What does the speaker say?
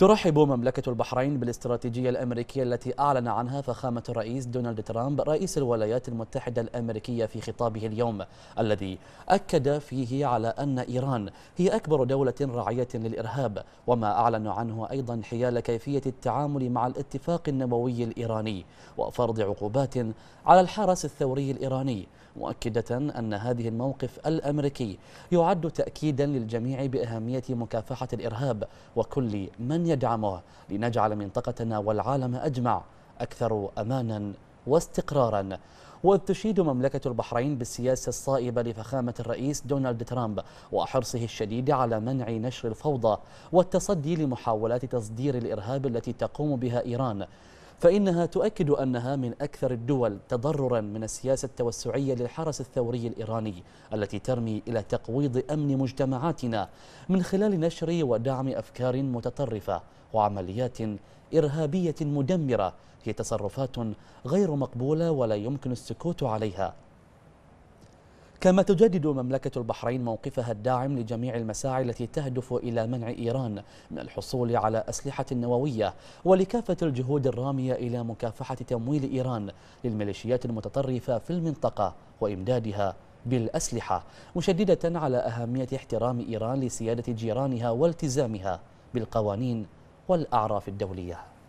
ترحب مملكة البحرين بالاستراتيجية الأمريكية التي أعلن عنها فخامة الرئيس دونالد ترامب رئيس الولايات المتحدة الأمريكية في خطابه اليوم الذي أكد فيه على أن إيران هي أكبر دولة راعية للإرهاب وما أعلن عنه أيضا حيال كيفية التعامل مع الاتفاق النووي الإيراني وفرض عقوبات على الحرس الثوري الإيراني مؤكدة أن هذه الموقف الأمريكي يعد تأكيدا للجميع بأهمية مكافحة الإرهاب وكل من يدعمه لنجعل منطقتنا والعالم أجمع أكثر أمانا واستقرارا وتشيد مملكة البحرين بالسياسة الصائبة لفخامة الرئيس دونالد ترامب وحرصه الشديد على منع نشر الفوضى والتصدي لمحاولات تصدير الإرهاب التي تقوم بها إيران فإنها تؤكد أنها من أكثر الدول تضررا من السياسة التوسعية للحرس الثوري الإيراني التي ترمي إلى تقويض أمن مجتمعاتنا من خلال نشر ودعم أفكار متطرفة وعمليات إرهابية مدمرة هي تصرفات غير مقبولة ولا يمكن السكوت عليها كما تجدد مملكة البحرين موقفها الداعم لجميع المساعي التي تهدف إلى منع إيران من الحصول على أسلحة نووية ولكافة الجهود الرامية إلى مكافحة تمويل إيران للميليشيات المتطرفة في المنطقة وإمدادها بالأسلحة مشددة على أهمية احترام إيران لسيادة جيرانها والتزامها بالقوانين والأعراف الدولية